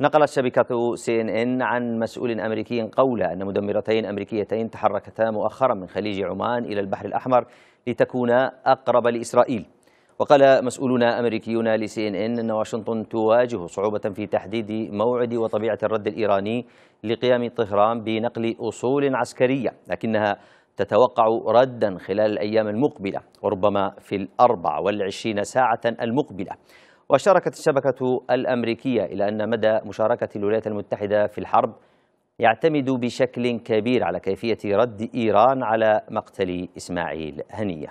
نقلت شبكة سي ان ان عن مسؤول أمريكي قوله أن مدمرتين أمريكيتين تحركتا مؤخرا من خليج عمان إلى البحر الأحمر لتكونا أقرب لإسرائيل وقال مسؤولون أمريكيون لسي ان ان أن واشنطن تواجه صعوبة في تحديد موعد وطبيعة الرد الإيراني لقيام طهران بنقل أصول عسكرية لكنها تتوقع ردا خلال الأيام المقبلة وربما في الأربع والعشرين ساعة المقبلة وشاركت الشبكة الأمريكية إلى أن مدى مشاركة الولايات المتحدة في الحرب يعتمد بشكل كبير على كيفية رد إيران على مقتل إسماعيل هنية